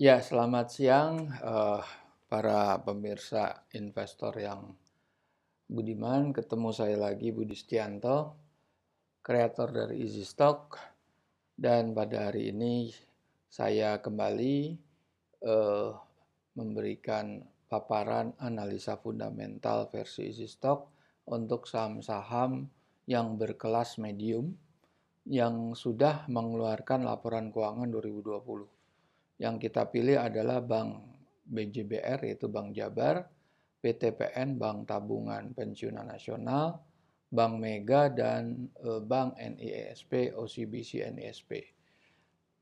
Ya, selamat siang uh, para pemirsa investor yang budiman. Ketemu saya lagi Budi Setianto, kreator dari Easy Stock. Dan pada hari ini saya kembali uh, memberikan paparan analisa fundamental versi Easy Stock untuk saham-saham yang berkelas medium yang sudah mengeluarkan laporan keuangan 2020 yang kita pilih adalah Bank BJBR yaitu Bank Jabar, PTPN Bank Tabungan Pensiunan Nasional, Bank Mega dan eh, Bank NISP, e OCBC NISP. E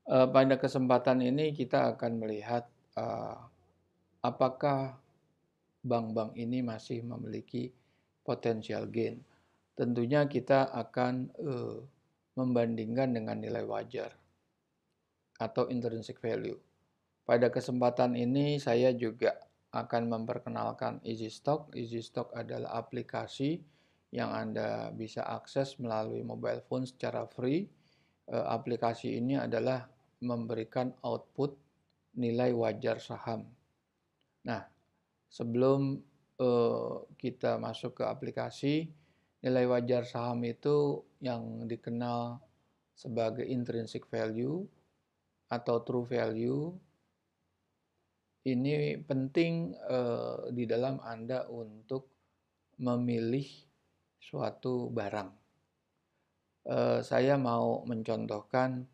eh, pada kesempatan ini kita akan melihat eh, apakah bank-bank ini masih memiliki potensial gain. Tentunya kita akan membandingkan dengan nilai wajar atau intrinsic value. Pada kesempatan ini saya juga akan memperkenalkan EasyStock. EasyStock adalah aplikasi yang Anda bisa akses melalui mobile phone secara free. E, aplikasi ini adalah memberikan output nilai wajar saham. Nah, sebelum e, kita masuk ke aplikasi, nilai wajar saham itu yang dikenal sebagai intrinsic value atau true value ini penting uh, di dalam Anda untuk memilih suatu barang. Uh, saya mau mencontohkan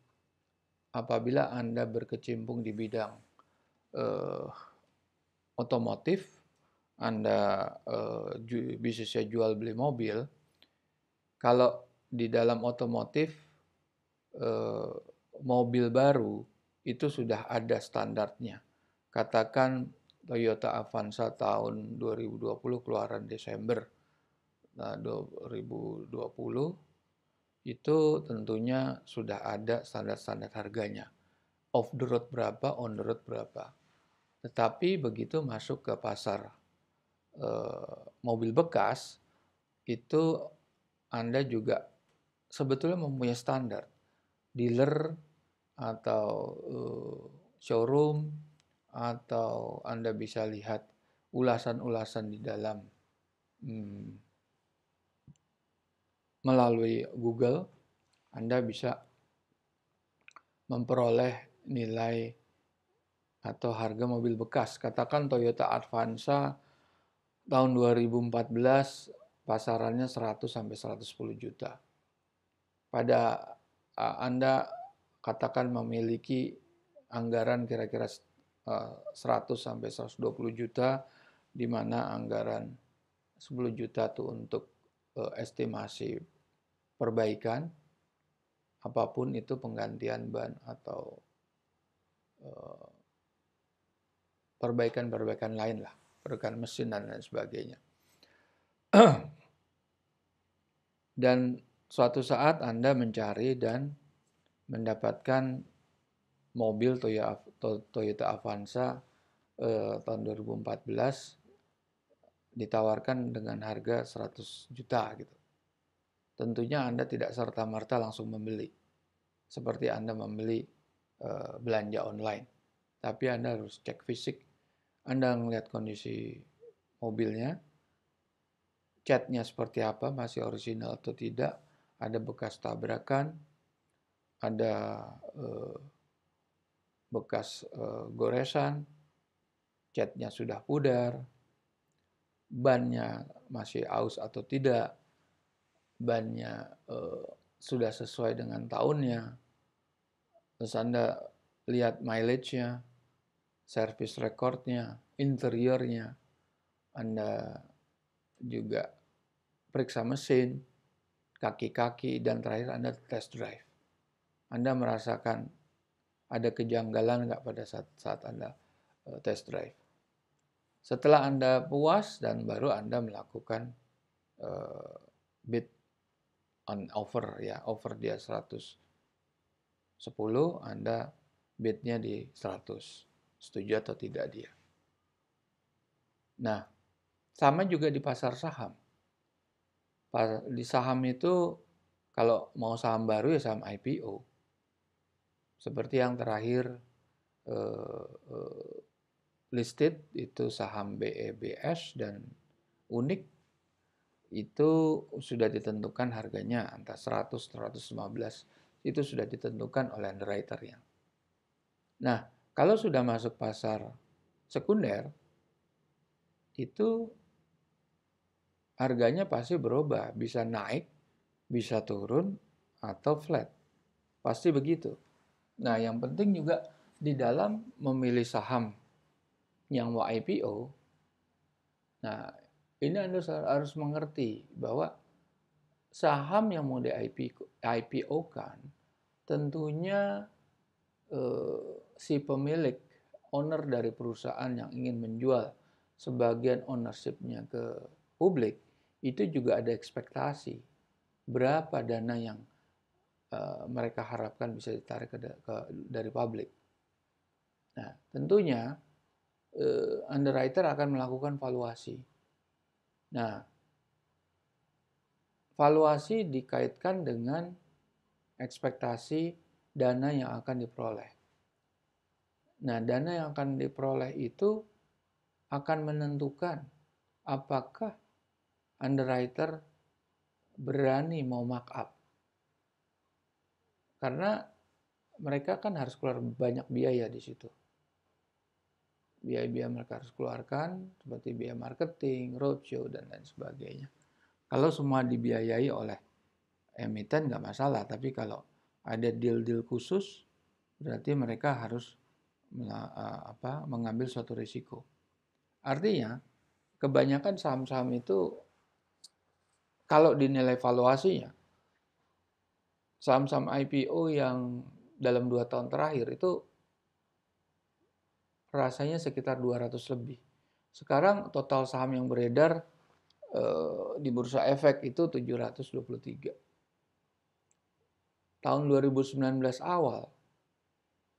apabila Anda berkecimpung di bidang uh, otomotif, Anda uh, bisnisnya jual beli mobil, kalau di dalam otomotif uh, mobil baru itu sudah ada standarnya katakan Toyota Avanza tahun 2020 keluaran Desember nah, 2020 itu tentunya sudah ada standar-standar harganya. Off the road berapa, on the road berapa. Tetapi begitu masuk ke pasar e, mobil bekas, itu Anda juga sebetulnya mempunyai standar. Dealer atau e, showroom atau Anda bisa lihat ulasan-ulasan di dalam hmm, melalui Google, Anda bisa memperoleh nilai atau harga mobil bekas. Katakan Toyota Avanza tahun 2014 pasarannya 100 sampai 110 juta. Pada Anda katakan memiliki anggaran kira-kira 100 eh, sampai 120 juta di mana anggaran 10 juta itu untuk eh, estimasi perbaikan apapun itu penggantian ban atau eh, perbaikan-perbaikan lain lah, perbaikan mesin dan lain sebagainya. dan suatu saat Anda mencari dan mendapatkan mobil Toyota Avanza eh, tahun 2014 ditawarkan dengan harga 100 juta gitu. Tentunya Anda tidak serta-merta langsung membeli. Seperti Anda membeli eh, belanja online. Tapi Anda harus cek fisik. Anda melihat kondisi mobilnya, catnya seperti apa, masih original atau tidak, ada bekas tabrakan, ada eh, bekas e, goresan, catnya sudah pudar, bannya masih aus atau tidak, bannya e, sudah sesuai dengan tahunnya, terus Anda lihat mileage-nya, service record-nya, interiornya, Anda juga periksa mesin, kaki-kaki, dan terakhir Anda test drive. Anda merasakan ada kejanggalan nggak pada saat, saat Anda eh, test drive. Setelah Anda puas dan baru Anda melakukan uh, bid on offer ya, offer dia 110, Anda bidnya di 100. Setuju atau tidak dia. Nah, sama juga di pasar saham. Di saham itu kalau mau saham baru ya saham IPO seperti yang terakhir eh, eh listed itu saham BEBS dan unik itu sudah ditentukan harganya antara 100 115 itu sudah ditentukan oleh underwriternya. Nah, kalau sudah masuk pasar sekunder itu harganya pasti berubah, bisa naik, bisa turun atau flat. Pasti begitu. Nah, yang penting juga di dalam memilih saham yang mau IPO. Nah, ini Anda harus mengerti bahwa saham yang mau di IPO kan tentunya eh, si pemilik owner dari perusahaan yang ingin menjual sebagian ownershipnya ke publik itu juga ada ekspektasi berapa dana yang uh, mereka harapkan bisa ditarik ke, ke, dari publik. Nah, tentunya uh, underwriter akan melakukan valuasi. Nah, valuasi dikaitkan dengan ekspektasi dana yang akan diperoleh. Nah, dana yang akan diperoleh itu akan menentukan apakah underwriter berani mau markup karena mereka kan harus keluar banyak biaya di situ. Biaya-biaya mereka harus keluarkan seperti biaya marketing, roadshow, dan lain sebagainya. Kalau semua dibiayai oleh emiten nggak masalah, tapi kalau ada deal-deal khusus berarti mereka harus eh, apa, mengambil suatu risiko. Artinya kebanyakan saham-saham itu kalau dinilai valuasinya saham-saham IPO yang dalam dua tahun terakhir itu rasanya sekitar 200 lebih. Sekarang total saham yang beredar eh, di bursa efek itu 723. Tahun 2019 awal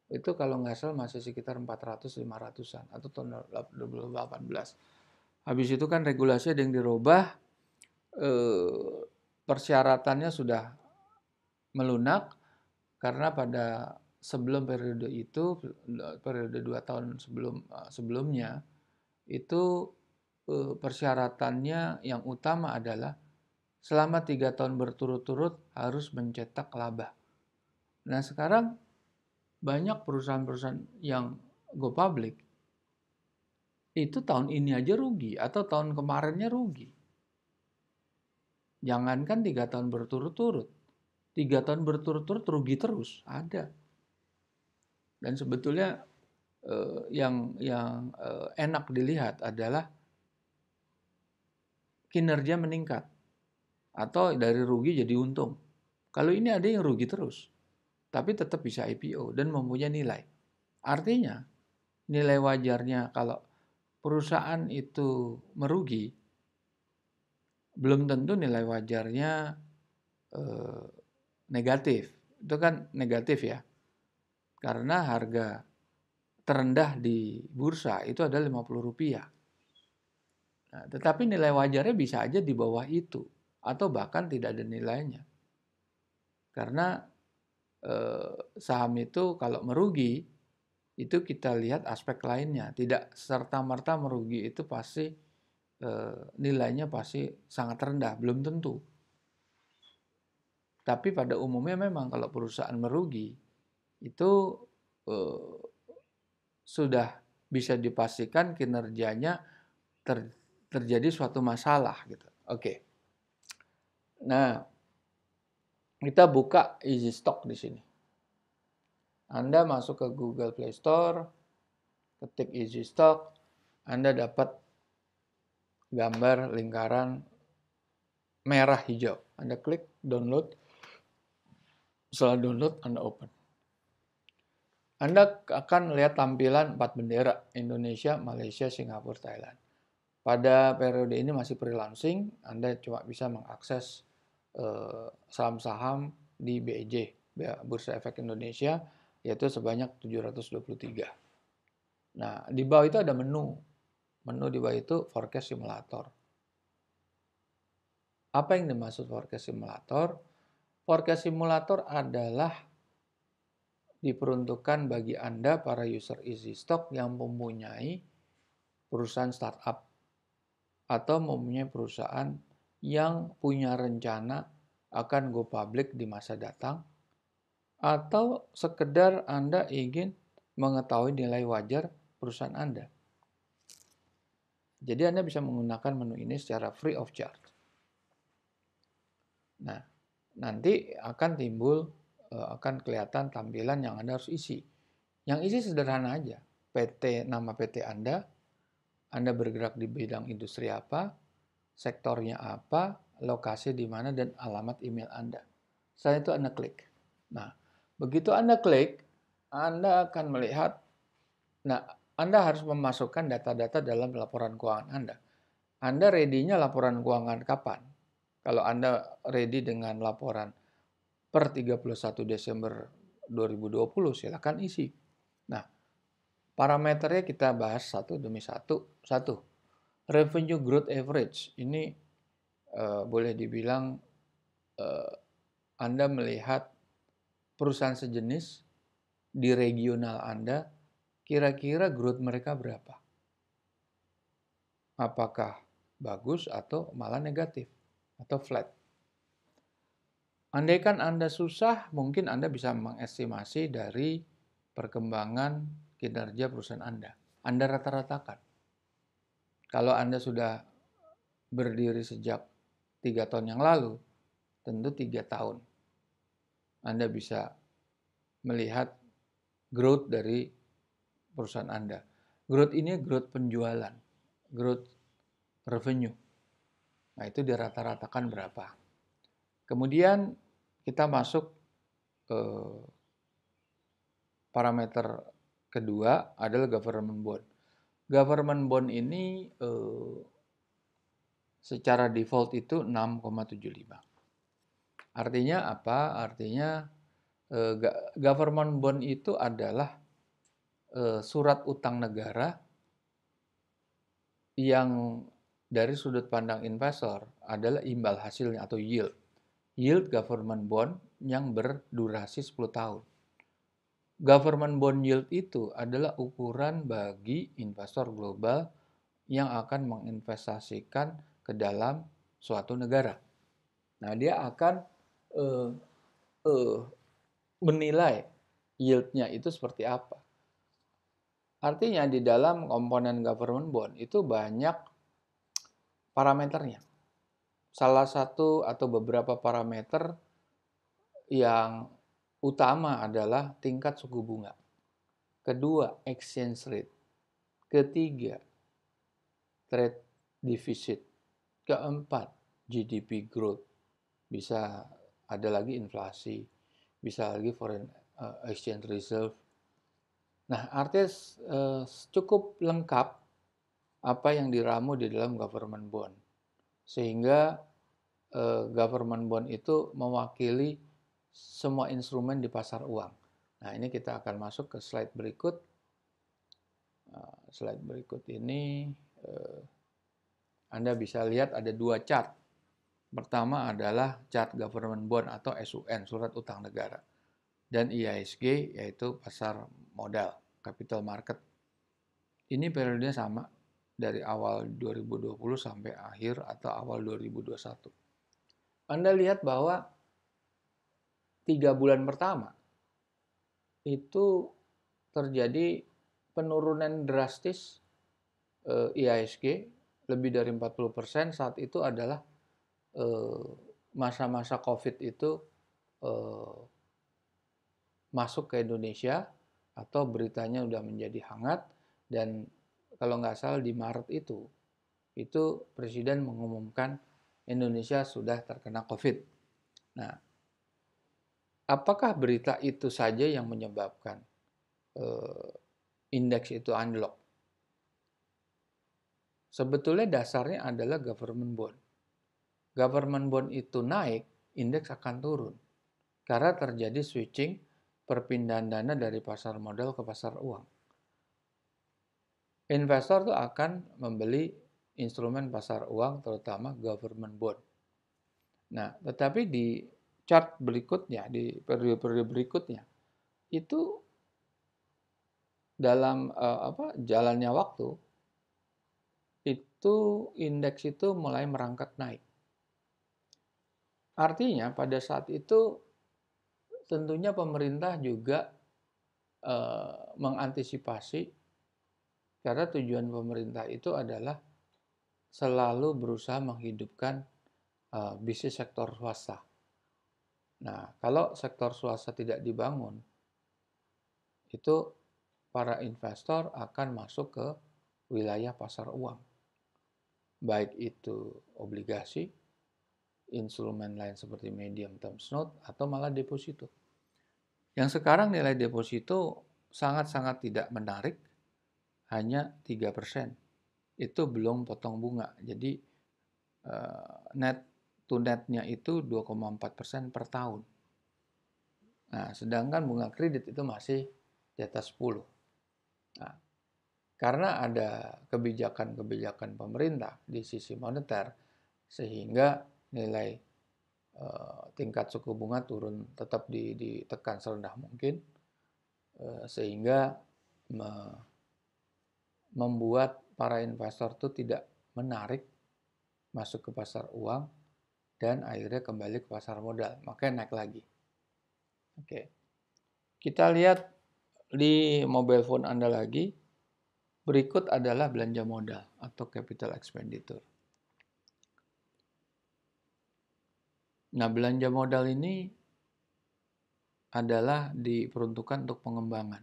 itu kalau nggak salah masih sekitar 400-500an atau tahun 2018. Habis itu kan regulasi ada yang dirubah, eh, persyaratannya sudah melunak karena pada sebelum periode itu periode dua tahun sebelum eh, sebelumnya itu eh, persyaratannya yang utama adalah selama tiga tahun berturut-turut harus mencetak laba. Nah sekarang banyak perusahaan-perusahaan yang go public itu tahun ini aja rugi atau tahun kemarinnya rugi. Jangankan tiga tahun berturut-turut, tiga tahun berturut-turut rugi terus ada dan sebetulnya eh, yang yang eh, enak dilihat adalah kinerja meningkat atau dari rugi jadi untung kalau ini ada yang rugi terus tapi tetap bisa IPO dan mempunyai nilai artinya nilai wajarnya kalau perusahaan itu merugi belum tentu nilai wajarnya eh, negatif. Itu kan negatif ya. Karena harga terendah di bursa itu adalah Rp50. Nah, tetapi nilai wajarnya bisa aja di bawah itu atau bahkan tidak ada nilainya. Karena eh, saham itu kalau merugi itu kita lihat aspek lainnya, tidak serta-merta merugi itu pasti eh, nilainya pasti sangat rendah, belum tentu. Tapi pada umumnya memang kalau perusahaan merugi itu eh, sudah bisa dipastikan kinerjanya ter, terjadi suatu masalah gitu. Oke. Okay. Nah, kita buka easy stock di sini. Anda masuk ke Google Play Store, ketik easy stock, Anda dapat gambar lingkaran merah hijau. Anda klik download setelah download, Anda open. Anda akan melihat tampilan empat bendera, Indonesia, Malaysia, Singapura, Thailand. Pada periode ini masih pre-launching, Anda cuma bisa mengakses eh, saham-saham eh, di BEJ, ya, Bursa Efek Indonesia, yaitu sebanyak 723. Nah, di bawah itu ada menu. Menu di bawah itu forecast simulator. Apa yang dimaksud forecast simulator? Forecast Simulator adalah diperuntukkan bagi Anda para user easy stock yang mempunyai perusahaan startup atau mempunyai perusahaan yang punya rencana akan go public di masa datang atau sekedar Anda ingin mengetahui nilai wajar perusahaan Anda. Jadi Anda bisa menggunakan menu ini secara free of charge. Nah, nanti akan timbul eh, akan kelihatan tampilan yang Anda harus isi. Yang isi sederhana aja. PT nama PT Anda, Anda bergerak di bidang industri apa, sektornya apa, lokasi di mana dan alamat email Anda. Setelah itu Anda klik. Nah, begitu Anda klik, Anda akan melihat nah Anda harus memasukkan data-data dalam laporan keuangan Anda. Anda ready-nya laporan keuangan kapan? kalau Anda ready dengan laporan per 31 Desember 2020 silakan isi. Nah, parameternya kita bahas satu demi satu. Satu, revenue growth average. Ini uh, boleh dibilang uh, Anda melihat perusahaan sejenis di regional Anda, kira-kira growth mereka berapa? Apakah bagus atau malah negatif? atau flat. Andaikan Anda susah, mungkin Anda bisa mengestimasi dari perkembangan kinerja perusahaan Anda. Anda rata-ratakan. Kalau Anda sudah berdiri sejak tiga tahun yang lalu, tentu tiga tahun. Anda bisa melihat growth dari perusahaan Anda. Growth ini growth penjualan, growth revenue. Nah, itu dirata-ratakan berapa. Kemudian kita masuk ke eh, parameter kedua adalah government bond. Government bond ini eh, secara default itu 6,75. Artinya apa? Artinya eh, government bond itu adalah eh, surat utang negara yang dari sudut pandang investor adalah imbal hasilnya atau yield. Yield government bond yang berdurasi 10 tahun. Government bond yield itu adalah ukuran bagi investor global yang akan menginvestasikan ke dalam suatu negara. Nah, dia akan uh, uh, menilai yieldnya itu seperti apa. Artinya di dalam komponen government bond itu banyak parameternya. Salah satu atau beberapa parameter yang utama adalah tingkat suku bunga. Kedua, exchange rate. Ketiga, trade deficit. Keempat, GDP growth. Bisa ada lagi inflasi, bisa lagi foreign eh, exchange reserve. Nah, artis eh, cukup lengkap apa yang diramu di dalam government bond. Sehingga eh, government bond itu mewakili semua instrumen di pasar uang. Nah, ini kita akan masuk ke slide berikut. Eh, slide berikut ini eh, Anda bisa lihat ada dua chart. Pertama adalah chart government bond atau SUN, surat utang negara. Dan IISG yaitu pasar modal, capital market. Ini periodenya sama, dari awal 2020 sampai akhir atau awal 2021. Anda lihat bahwa tiga bulan pertama itu terjadi penurunan drastis eh, lebih dari 40% saat itu adalah eh, masa-masa COVID itu eh, masuk ke Indonesia atau beritanya sudah menjadi hangat dan kalau nggak salah di Maret itu, itu Presiden mengumumkan Indonesia sudah terkena COVID. Nah, apakah berita itu saja yang menyebabkan eh, indeks itu anjlok? Sebetulnya dasarnya adalah government bond. Government bond itu naik, indeks akan turun. Karena terjadi switching perpindahan dana dari pasar modal ke pasar uang investor tuh akan membeli instrumen pasar uang terutama government bond. Nah, tetapi di chart berikutnya, di periode-periode berikutnya, itu dalam uh, apa jalannya waktu itu indeks itu mulai merangkak naik. Artinya pada saat itu tentunya pemerintah juga uh, mengantisipasi karena tujuan pemerintah itu adalah selalu berusaha menghidupkan uh, bisnis sektor swasta. Nah, kalau sektor swasta tidak dibangun, itu para investor akan masuk ke wilayah pasar uang. Baik itu obligasi, instrumen lain seperti medium term note, atau malah deposito. Yang sekarang nilai deposito sangat-sangat tidak menarik hanya 3%. Itu belum potong bunga. Jadi eh, net to netnya itu 2,4% per tahun. Nah, sedangkan bunga kredit itu masih di atas 10. Nah, karena ada kebijakan-kebijakan pemerintah di sisi moneter sehingga nilai e, tingkat suku bunga turun tetap ditekan serendah mungkin e, sehingga me, membuat para investor itu tidak menarik masuk ke pasar uang dan akhirnya kembali ke pasar modal, makanya naik lagi. Oke. Kita lihat di mobile phone Anda lagi. Berikut adalah belanja modal atau capital expenditure. Nah, belanja modal ini adalah diperuntukkan untuk pengembangan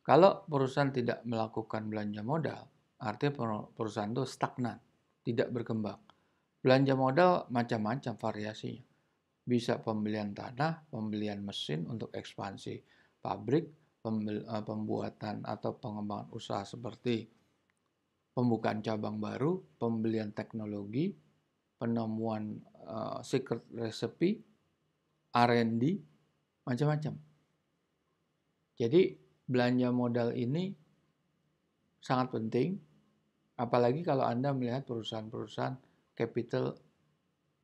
kalau perusahaan tidak melakukan belanja modal, artinya perusahaan itu stagnan, tidak berkembang. Belanja modal macam-macam variasinya. Bisa pembelian tanah, pembelian mesin untuk ekspansi pabrik, eh, pembuatan atau pengembangan usaha seperti pembukaan cabang baru, pembelian teknologi, penemuan uh, secret recipe, R&D, macam-macam. Jadi belanja modal ini sangat penting, apalagi kalau Anda melihat perusahaan-perusahaan capital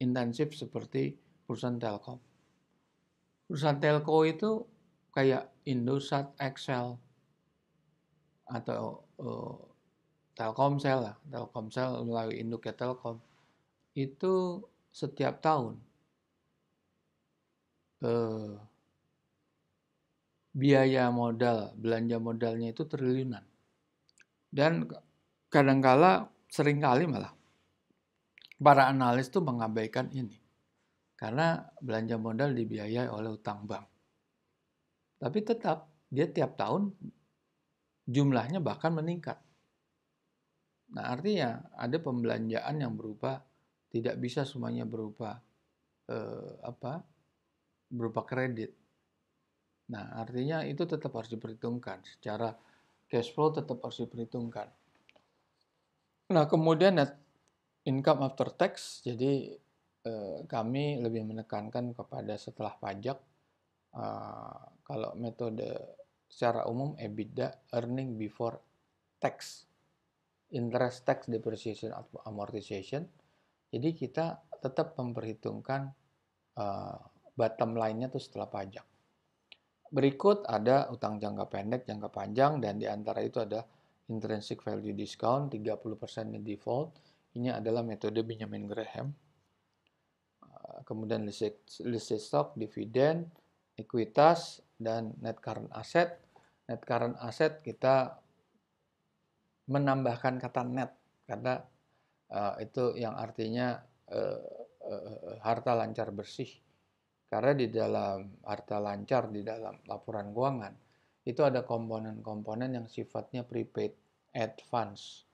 intensif seperti perusahaan Telkom. Perusahaan Telco itu kayak Indosat, Excel, atau uh, Telkomsel lah, Telkomsel melalui induknya Telkom, itu setiap tahun eh, biaya modal, belanja modalnya itu triliunan. Dan kadangkala seringkali malah para analis tuh mengabaikan ini. Karena belanja modal dibiayai oleh utang bank. Tapi tetap dia tiap tahun jumlahnya bahkan meningkat. Nah, artinya ada pembelanjaan yang berupa tidak bisa semuanya berupa eh, apa? berupa kredit Nah, artinya itu tetap harus diperhitungkan. Secara cash flow tetap harus diperhitungkan. Nah, kemudian net income after tax, jadi eh, kami lebih menekankan kepada setelah pajak, eh, kalau metode secara umum EBITDA, earning before tax, interest tax, depreciation, amortization, jadi kita tetap memperhitungkan eh, bottom line-nya itu setelah pajak. Berikut ada utang jangka pendek, jangka panjang, dan di antara itu ada intrinsic value discount, 30% default. Ini adalah metode Benjamin Graham. Eh, kemudian listed, listed stock, dividen, ekuitas, dan net current asset. Net current asset kita menambahkan kata net karena eh, itu yang artinya eh, harta lancar bersih karena di dalam harta lancar, di dalam laporan keuangan, itu ada komponen-komponen yang sifatnya prepaid, advance,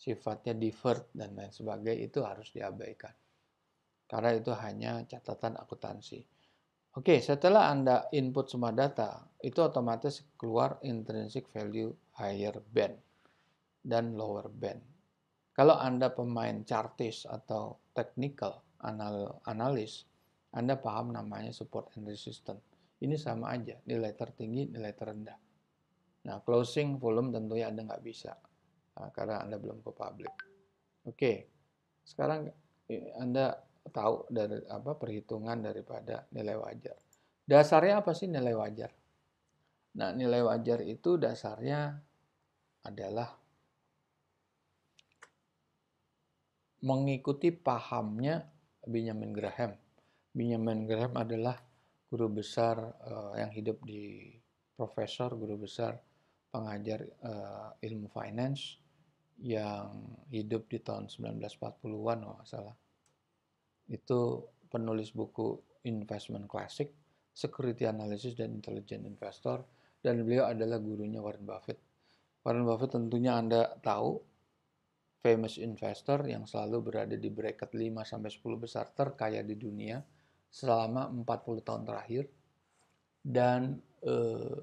sifatnya deferred, dan lain sebagainya, itu harus diabaikan. Karena itu hanya catatan akuntansi. Oke, setelah Anda input semua data, itu otomatis keluar intrinsic value higher band dan lower band. Kalau Anda pemain chartis atau technical analis, anda paham namanya support and resistance. Ini sama aja, nilai tertinggi, nilai terendah. Nah, closing volume tentunya Anda nggak bisa, nah, karena Anda belum ke public. Oke, sekarang Anda tahu dari apa perhitungan daripada nilai wajar. Dasarnya apa sih nilai wajar? Nah, nilai wajar itu dasarnya adalah mengikuti pahamnya Benjamin Graham Benjamin Graham adalah guru besar uh, yang hidup di profesor, guru besar pengajar uh, ilmu finance yang hidup di tahun 1940-an kalau nggak salah. Itu penulis buku Investment Classic, Security Analysis dan Intelligent Investor, dan beliau adalah gurunya Warren Buffett. Warren Buffett tentunya Anda tahu, famous investor yang selalu berada di bracket 5-10 besar terkaya di dunia, selama 40 tahun terakhir dan eh,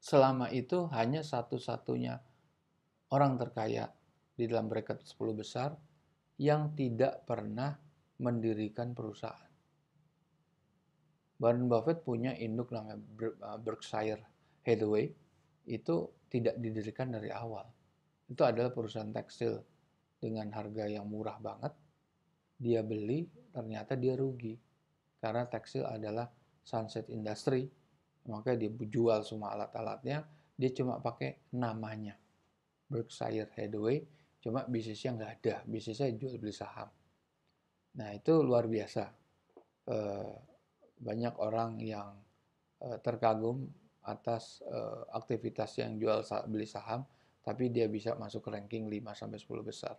selama itu hanya satu-satunya orang terkaya di dalam bracket 10 besar yang tidak pernah mendirikan perusahaan. Warren Buffett punya induk namanya eh, Berkshire Hathaway itu tidak didirikan dari awal. Itu adalah perusahaan tekstil dengan harga yang murah banget dia beli ternyata dia rugi karena tekstil adalah sunset industry maka dia jual semua alat-alatnya dia cuma pakai namanya Berkshire Hathaway cuma bisnisnya nggak ada bisnisnya jual beli saham nah itu luar biasa e, banyak orang yang e, terkagum atas e, aktivitas yang jual beli saham tapi dia bisa masuk ranking 5 sampai 10 besar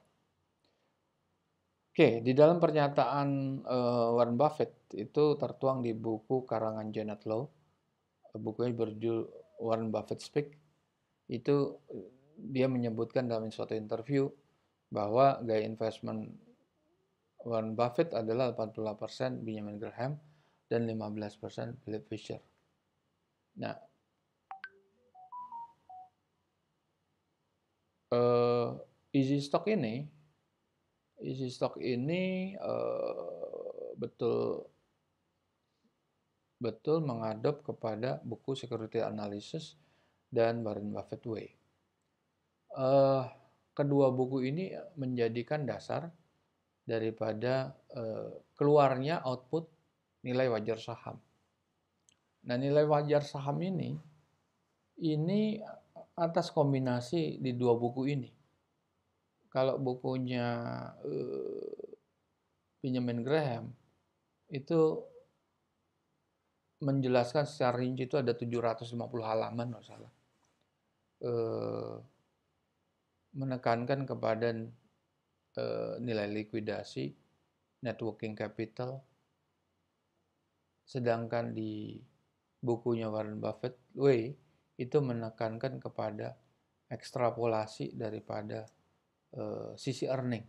Oke, di dalam pernyataan uh, Warren Buffett itu tertuang di buku karangan Janet Low. Bukunya berjudul Warren Buffett Speak. Itu eh, dia menyebutkan dalam suatu interview bahwa gaya investment Warren Buffett adalah 48% Benjamin Graham dan 15% Philip Fisher. Nah, uh, Easy Stock ini isi stok ini eh, betul betul mengadop kepada buku Security Analysis dan Warren Buffett Way. Eh, kedua buku ini menjadikan dasar daripada eh, keluarnya output nilai wajar saham. Nah, nilai wajar saham ini ini atas kombinasi di dua buku ini kalau bukunya eh, Benjamin Graham itu menjelaskan secara rinci itu ada 750 halaman kalau salah eh, menekankan kepada eh, nilai likuidasi networking capital sedangkan di bukunya Warren Buffett Way itu menekankan kepada ekstrapolasi daripada uh, sisi earning.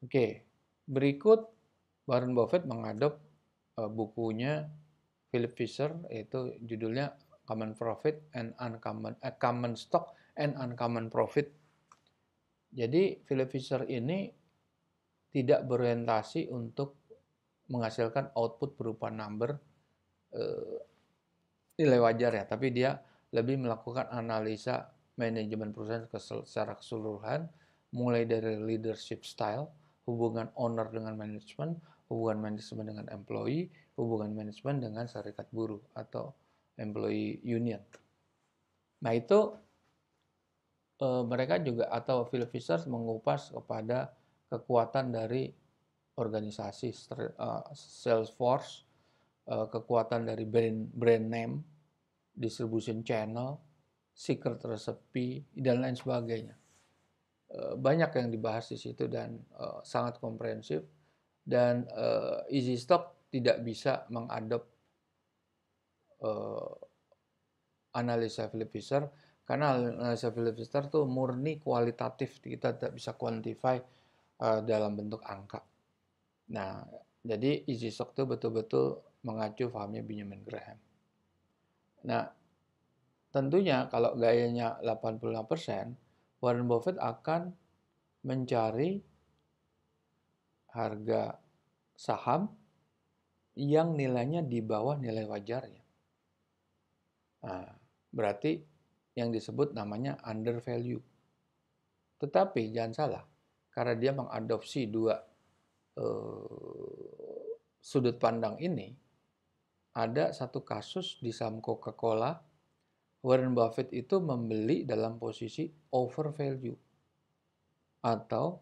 Oke, okay. berikut Warren Buffett mengadop uh, bukunya Philip Fisher yaitu judulnya Common Profit and Uncommon uh, Common Stock and Uncommon Profit. Jadi Philip Fisher ini tidak berorientasi untuk menghasilkan output berupa number uh, nilai wajar ya, tapi dia lebih melakukan analisa manajemen perusahaan secara keseluruhan, mulai dari leadership style, hubungan owner dengan manajemen, hubungan manajemen dengan employee, hubungan manajemen dengan serikat buruh atau employee union. Nah itu e, mereka juga atau Philip Fisher mengupas kepada kekuatan dari organisasi e, sales force, eh, kekuatan dari brand brand name, distribution channel, secret resepi dan lain sebagainya. Eh, banyak yang dibahas di situ dan eh, sangat komprehensif dan uh, Easy Stock tidak bisa mengadop analisa Philip Fisher karena analisa Philip Fisher tuh murni kualitatif kita tidak bisa quantify dalam bentuk angka. Nah, jadi Easy Stock itu betul-betul mengacu pahamnya Benjamin Graham. Nah, Tentunya kalau gayanya 85%, Warren Buffett akan mencari harga saham yang nilainya di bawah nilai wajarnya. Nah, berarti yang disebut namanya under value. Tetapi jangan salah, karena dia mengadopsi dua eh, sudut pandang ini, ada satu kasus di saham Coca-Cola Warren Buffett itu membeli dalam posisi over value atau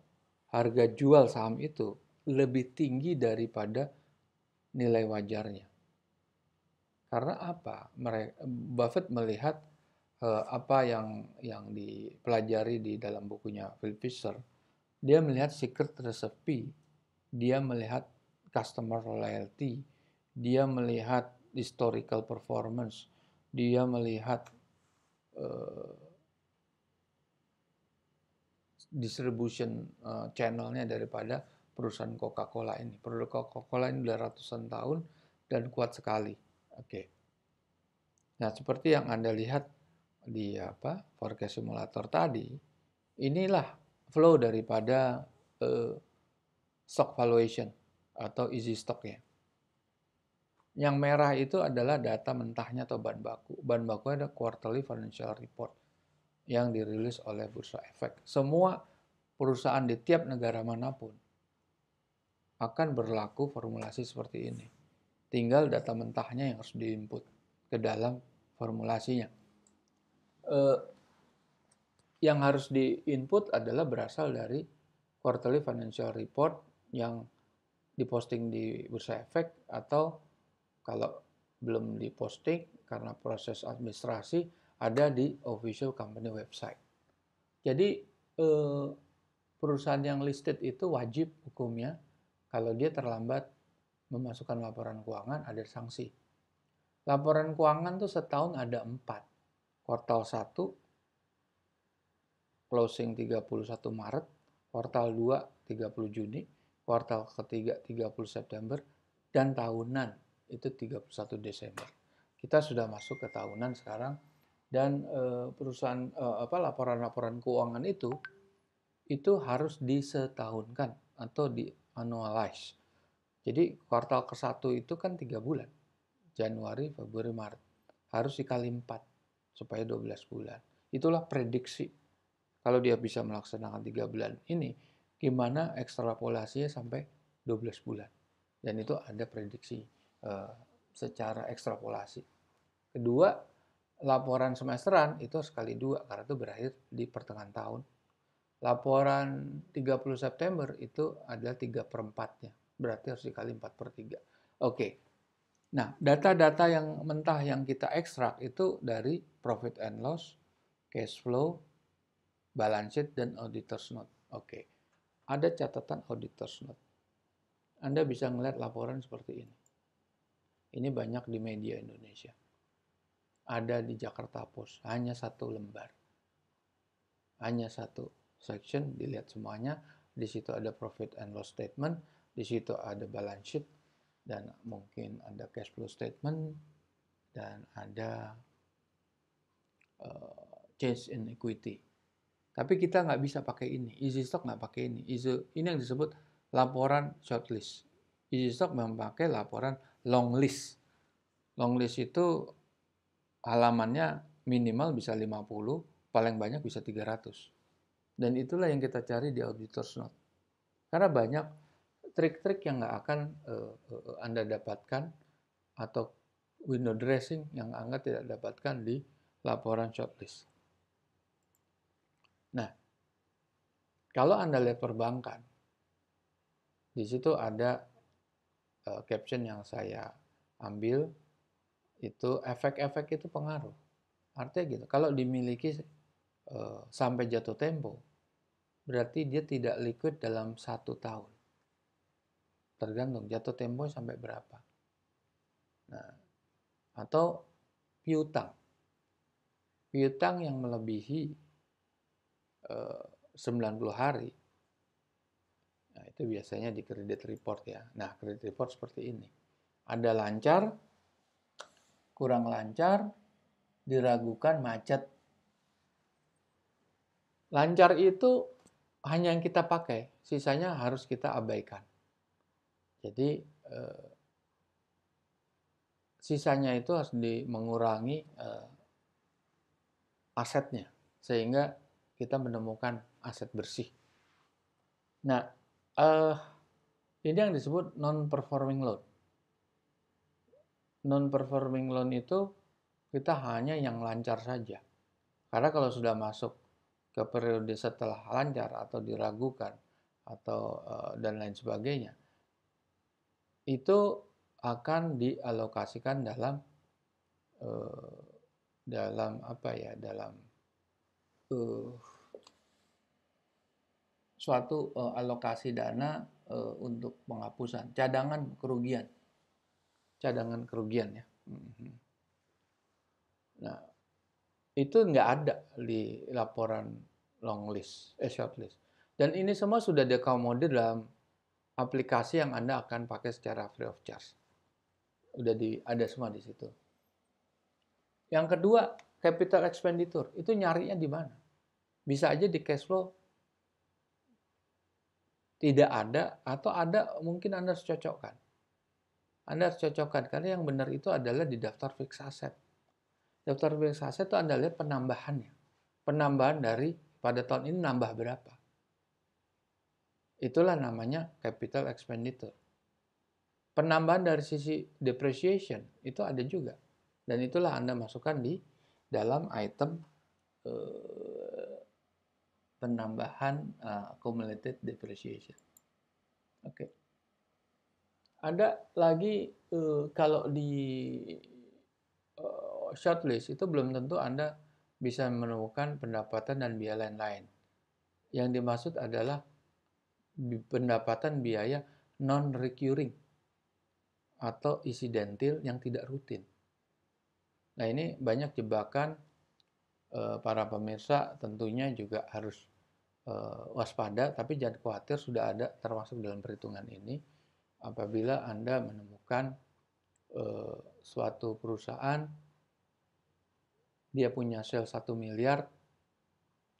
harga jual saham itu lebih tinggi daripada nilai wajarnya. Karena apa? Buffett melihat eh, apa yang yang dipelajari di dalam bukunya Phil Fisher. Dia melihat secret recipe, dia melihat customer loyalty, dia melihat historical performance, dia melihat uh, distribution uh, channelnya daripada perusahaan Coca-Cola ini. Produk Coca-Cola ini sudah ratusan tahun dan kuat sekali. Oke. Okay. Nah, seperti yang Anda lihat di apa forecast simulator tadi, inilah flow daripada uh, stock valuation atau easy stock stocknya. Yang merah itu adalah data mentahnya atau bahan baku. Bahan baku ada quarterly financial report yang dirilis oleh Bursa Efek. Semua perusahaan di tiap negara manapun akan berlaku formulasi seperti ini. Tinggal data mentahnya yang harus diinput ke dalam formulasinya. Uh, yang harus diinput adalah berasal dari quarterly financial report yang diposting di Bursa Efek atau kalau belum diposting karena proses administrasi ada di official company website. Jadi eh, perusahaan yang listed itu wajib hukumnya kalau dia terlambat memasukkan laporan keuangan ada sanksi. Laporan keuangan tuh setahun ada empat. Kuartal 1 closing 31 Maret, kuartal 2 30 Juni, kuartal ketiga 30 September, dan tahunan itu 31 Desember. Kita sudah masuk ke tahunan sekarang dan e, perusahaan e, apa laporan-laporan keuangan itu itu harus disetahunkan atau di annualize. Jadi kuartal ke-1 itu kan 3 bulan. Januari, Februari, Maret. Harus dikali 4 supaya 12 bulan. Itulah prediksi. Kalau dia bisa melaksanakan 3 bulan ini, gimana ekstrapolasinya sampai 12 bulan. Dan itu ada prediksi. Eh, secara ekstrapolasi. Kedua, laporan semesteran itu sekali dua karena itu berakhir di pertengahan tahun. Laporan 30 September itu adalah 3 per 4-nya. Berarti harus dikali 4 per 3. Oke. Nah, data-data yang mentah yang kita ekstrak itu dari profit and loss, cash flow, balance sheet, dan auditor's note. Oke. Ada catatan auditor's note. Anda bisa melihat laporan seperti ini. Ini banyak di media Indonesia. Ada di Jakarta Post, hanya satu lembar. Hanya satu section, dilihat semuanya. Di situ ada profit and loss statement, di situ ada balance sheet, dan mungkin ada cash flow statement, dan ada uh, change in equity. Tapi kita nggak bisa pakai ini. Easy Stock nggak pakai ini. Easy, ini yang disebut laporan shortlist. Easy Stock memakai laporan long list. Long list itu halamannya minimal bisa 50, paling banyak bisa 300. Dan itulah yang kita cari di auditor's note. Karena banyak trik-trik yang nggak akan uh, uh, Anda dapatkan atau window dressing yang Anda tidak dapatkan di laporan shortlist. Nah, kalau Anda lihat perbankan, di situ ada uh, caption yang saya ambil itu efek-efek itu pengaruh. Artinya gitu, kalau dimiliki uh, sampai jatuh tempo, berarti dia tidak liquid dalam satu tahun. Tergantung jatuh tempo sampai berapa. Nah, atau piutang. Piutang yang melebihi eh, uh, 90 hari Nah, itu biasanya di kredit report ya. Nah, kredit report seperti ini. Ada lancar, kurang lancar, diragukan, macet. Lancar itu hanya yang kita pakai, sisanya harus kita abaikan. Jadi eh, sisanya itu harus di mengurangi eh, asetnya sehingga kita menemukan aset bersih. Nah, uh, ini yang disebut non performing loan non performing loan itu kita hanya yang lancar saja karena kalau sudah masuk ke periode setelah lancar atau diragukan atau uh, dan lain sebagainya itu akan dialokasikan dalam uh, dalam apa ya dalam uh, suatu uh, alokasi dana uh, untuk penghapusan cadangan kerugian cadangan kerugian ya mhm. nah itu nggak ada di laporan long list eh short list dan ini semua sudah diakomodir dalam aplikasi yang anda akan pakai secara free of charge udah di ada semua di situ yang kedua capital expenditure itu nyarinya di mana bisa aja di cash flow tidak ada atau ada mungkin Anda harus cocokkan. Anda harus cocokkan karena yang benar itu adalah di daftar fix asset. Daftar fix asset itu Anda lihat penambahannya. Penambahan dari pada tahun ini nambah berapa. Itulah namanya capital expenditure. Penambahan dari sisi depreciation itu ada juga. Dan itulah Anda masukkan di dalam item eh, penambahan uh, accumulated depreciation. Oke. Okay. Ada lagi uh, kalau di uh, eh, shortlist itu belum tentu Anda bisa menemukan pendapatan dan biaya lain-lain. Yang dimaksud adalah pendapatan biaya non recurring atau isidentil yang tidak rutin. Nah, ini banyak jebakan Eh, para pemirsa tentunya juga harus eh, waspada, tapi jangan khawatir sudah ada termasuk dalam perhitungan ini. Apabila Anda menemukan eh, suatu perusahaan, dia punya sel 1 miliar,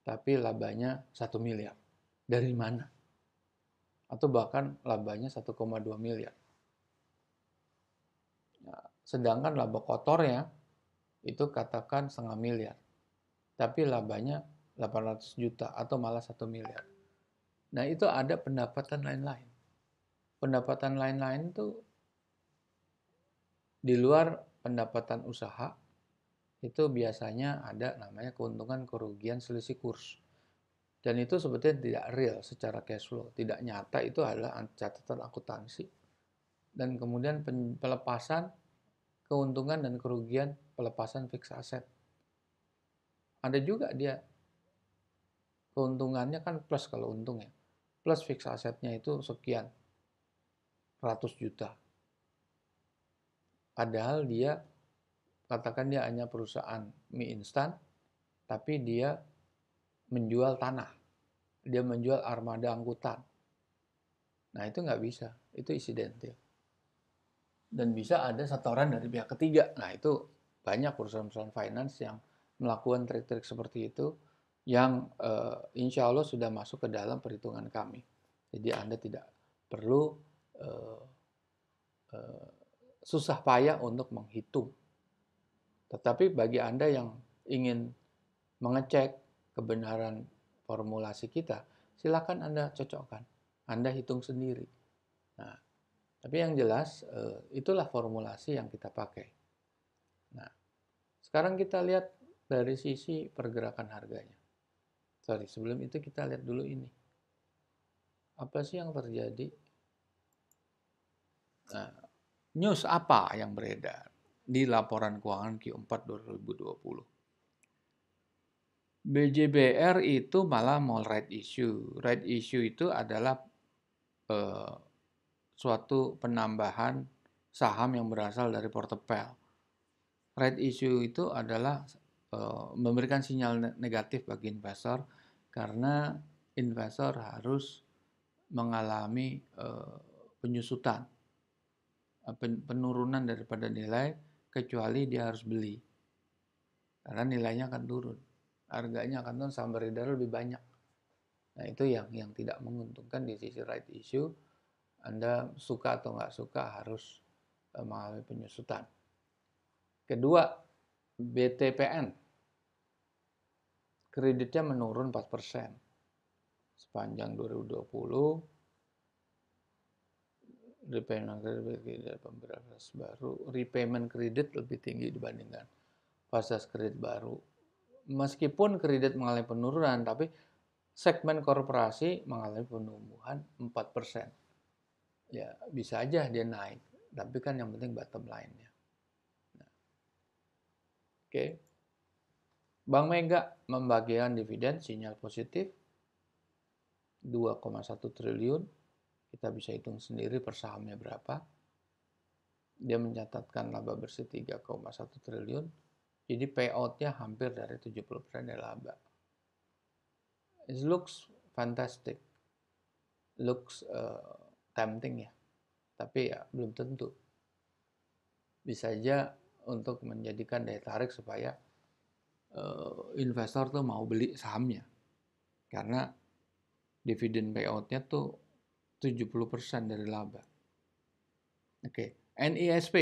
tapi labanya 1 miliar. Dari mana? Atau bahkan labanya 1,2 miliar. Nah, sedangkan laba kotornya itu katakan setengah miliar tapi labanya 800 juta atau malah 1 miliar. Nah, itu ada pendapatan lain-lain. Pendapatan lain-lain itu di luar pendapatan usaha itu biasanya ada namanya keuntungan kerugian selisih kurs. Dan itu sebetulnya tidak real secara cash flow, tidak nyata itu adalah catatan akuntansi. Dan kemudian pelepasan keuntungan dan kerugian pelepasan fixed asset ada juga dia keuntungannya kan plus kalau untung ya. Plus fix asetnya itu sekian. ratus juta. Padahal dia katakan dia hanya perusahaan mie instan tapi dia menjual tanah. Dia menjual armada angkutan. Nah, itu nggak bisa. Itu insidentil. Dan bisa ada setoran dari pihak ketiga. Nah, itu banyak perusahaan-perusahaan finance yang melakukan trik-trik seperti itu yang uh, insya Allah sudah masuk ke dalam perhitungan kami. Jadi Anda tidak perlu uh, uh, susah payah untuk menghitung. Tetapi bagi Anda yang ingin mengecek kebenaran formulasi kita, silakan Anda cocokkan. Anda hitung sendiri. Nah, tapi yang jelas itulah formulasi yang kita pakai. Nah, sekarang kita lihat dari sisi pergerakan harganya. Sorry, sebelum itu kita lihat dulu ini. Apa sih yang terjadi? Nah, news apa yang beredar di laporan keuangan Q4 2020? BJBR itu malah mau right issue. Right issue itu adalah eh, suatu penambahan saham yang berasal dari portepel. Right issue itu adalah memberikan sinyal negatif bagi investor karena investor harus mengalami eh, penyusutan eh, penurunan daripada nilai kecuali dia harus beli karena nilainya akan turun harganya akan turun saham beredar lebih banyak nah itu yang yang tidak menguntungkan di sisi right issue anda suka atau nggak suka harus eh, mengalami penyusutan kedua BTPN kreditnya menurun 4% sepanjang 2020 repayment kredit dari pemberantas baru repayment kredit lebih tinggi dibandingkan fasilitas kredit baru meskipun kredit mengalami penurunan tapi segmen korporasi mengalami penumbuhan 4%. Ya, bisa aja dia naik, tapi kan yang penting bottom line-nya. Oke. Bank Mega membagikan dividen sinyal positif 2,1 triliun. Kita bisa hitung sendiri per sahamnya berapa. Dia mencatatkan laba bersih 3,1 triliun. Jadi payoutnya hampir dari 70% dari laba. It looks fantastic. Looks uh, tempting ya. Tapi ya belum tentu. Bisa aja untuk menjadikan daya tarik supaya uh, investor tuh mau beli sahamnya. Karena dividen payoutnya tuh 70% dari laba. Oke, okay. NISP.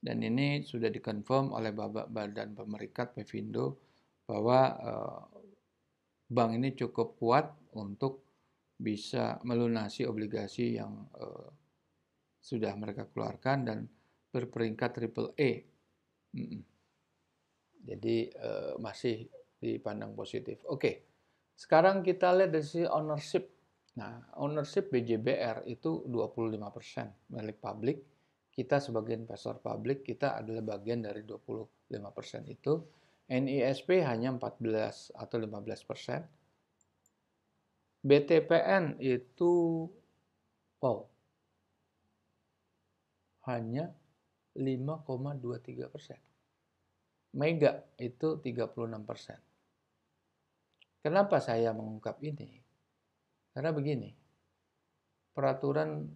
Dan ini sudah dikonfirm oleh Bapak Badan Pemerikat Pevindo bahwa uh, bank ini cukup kuat untuk bisa melunasi obligasi yang uh, sudah mereka keluarkan dan berperingkat triple A, e. Hmm. Jadi uh, masih dipandang positif. Oke, okay. sekarang kita lihat dari sisi ownership. Nah, ownership BJBR itu 25% milik publik. Kita sebagai investor publik, kita adalah bagian dari 25% itu. NISP hanya 14 atau 15%. BTPN itu wow. Hanya 5,23 persen. Mega itu 36 persen. Kenapa saya mengungkap ini? Karena begini, peraturan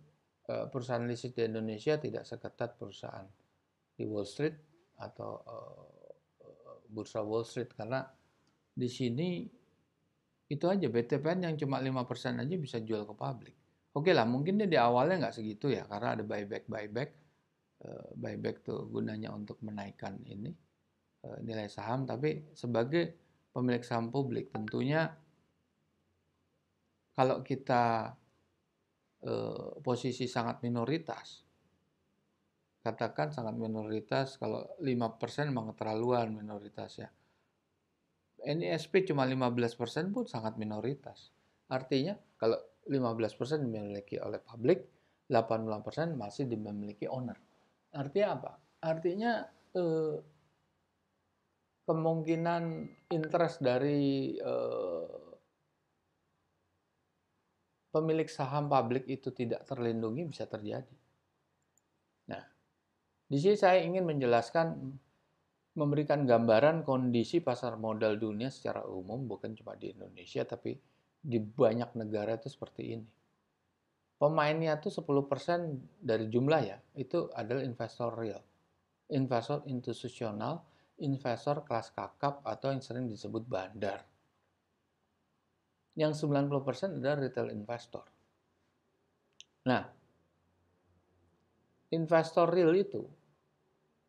eh, perusahaan listrik di Indonesia tidak seketat perusahaan di Wall Street atau eh, bursa Wall Street karena di sini itu aja BTPN yang cuma 5% persen aja bisa jual ke publik. Oke okay lah, mungkin dia di awalnya nggak segitu ya karena ada buyback buyback Eh, buyback tuh gunanya untuk menaikkan ini eh, nilai saham tapi sebagai pemilik saham publik tentunya kalau kita eh, posisi sangat minoritas katakan sangat minoritas kalau 5% memang keterlaluan minoritas ya NISP e cuma 15% pun sangat minoritas artinya kalau 15% dimiliki oleh publik 80% masih dimiliki owner Artinya apa? Artinya eh, kemungkinan interest dari eh, pemilik saham publik itu tidak terlindungi bisa terjadi. Nah, di sini saya ingin menjelaskan memberikan gambaran kondisi pasar modal dunia secara umum bukan cuma di Indonesia tapi di banyak negara itu seperti ini pemainnya tuh 10% dari jumlah ya, itu adalah investor real. Investor institusional, investor kelas kakap atau yang sering disebut bandar. Yang 90% adalah retail investor. Nah, investor real itu,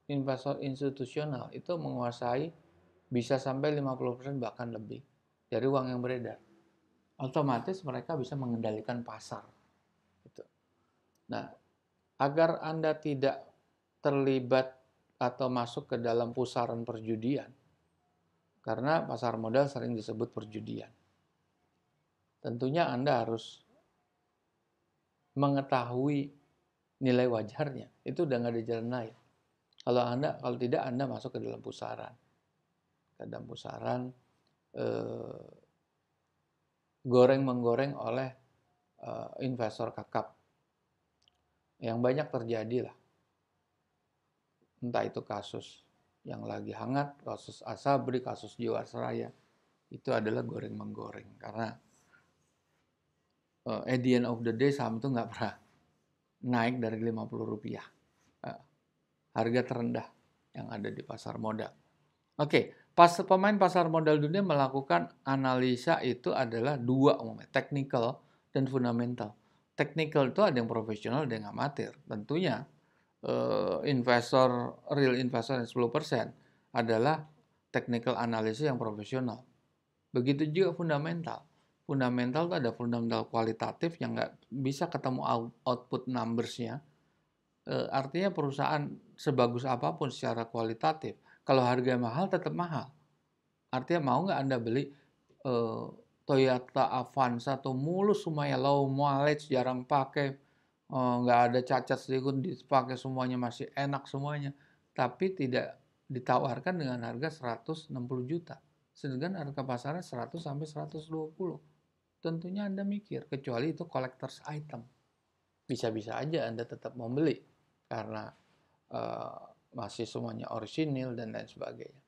investor institusional itu menguasai bisa sampai 50% bahkan lebih dari uang yang beredar. Otomatis mereka bisa mengendalikan pasar Nah, agar Anda tidak terlibat atau masuk ke dalam pusaran perjudian, karena pasar modal sering disebut perjudian. Tentunya Anda harus mengetahui nilai wajarnya. Itu udah nggak ada jalan lain. Kalau Anda, kalau tidak Anda masuk ke dalam pusaran. Ke dalam pusaran eh, goreng menggoreng oleh eh, investor kakap yang banyak terjadi lah. Entah itu kasus yang lagi hangat, kasus Asabri, kasus Jiwasraya, itu adalah goreng-menggoreng. Karena uh, at the end of the day saham itu nggak pernah naik dari 50 rupiah. Uh, harga terendah yang ada di pasar modal. Oke, okay. Pas, pemain pasar modal dunia melakukan analisa itu adalah dua umumnya, technical dan fundamental technical itu ada yang profesional, ada yang amatir. Tentunya uh, investor real investor yang 10% adalah technical analysis yang profesional. Begitu juga fundamental. Fundamental itu ada fundamental kualitatif yang nggak bisa ketemu output numbersnya. Uh, artinya perusahaan sebagus apapun secara kualitatif, kalau harga mahal tetap mahal. Artinya mau nggak Anda beli uh, Toyota Avanza tuh mulus semuanya low mileage jarang pakai eh, nggak uh, ada cacat sedikit dipakai semuanya masih enak semuanya tapi tidak ditawarkan dengan harga 160 juta sedangkan harga pasarnya 100 sampai 120 tentunya anda mikir kecuali itu collectors item bisa-bisa aja anda tetap membeli karena uh, masih semuanya orisinil dan lain sebagainya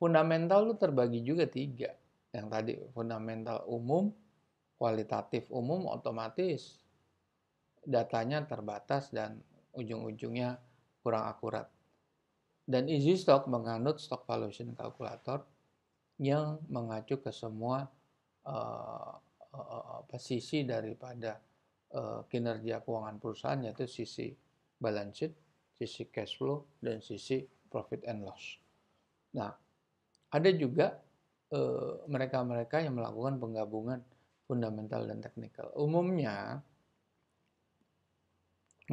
fundamental itu terbagi juga tiga yang tadi fundamental umum, kualitatif umum otomatis datanya terbatas dan ujung-ujungnya kurang akurat. Dan easy stock menganut stock valuation calculator yang mengacu ke semua uh, uh, sisi daripada uh, kinerja keuangan perusahaan yaitu sisi balance sheet, sisi cash flow, dan sisi profit and loss. Nah, ada juga Eh, mereka-mereka yang melakukan penggabungan fundamental dan teknikal. Umumnya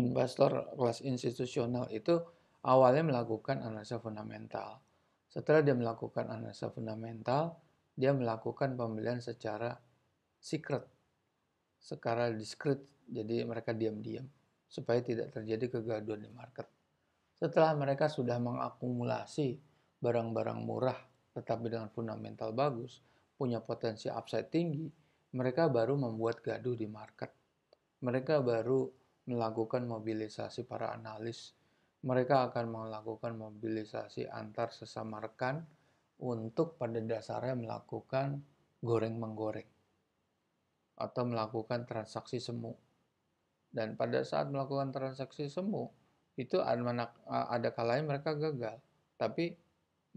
investor kelas institusional itu awalnya melakukan analisa fundamental. Setelah dia melakukan analisa fundamental, dia melakukan pembelian secara secret, secara diskret, jadi mereka diam-diam supaya tidak terjadi kegaduhan di market. Setelah mereka sudah mengakumulasi barang-barang murah tetapi dengan fundamental bagus, punya potensi upside tinggi, mereka baru membuat gaduh di market. Mereka baru melakukan mobilisasi para analis. Mereka akan melakukan mobilisasi antar sesama rekan untuk pada dasarnya melakukan goreng-menggoreng atau melakukan transaksi semu. Dan pada saat melakukan transaksi semu, itu ada kalanya mereka gagal. Tapi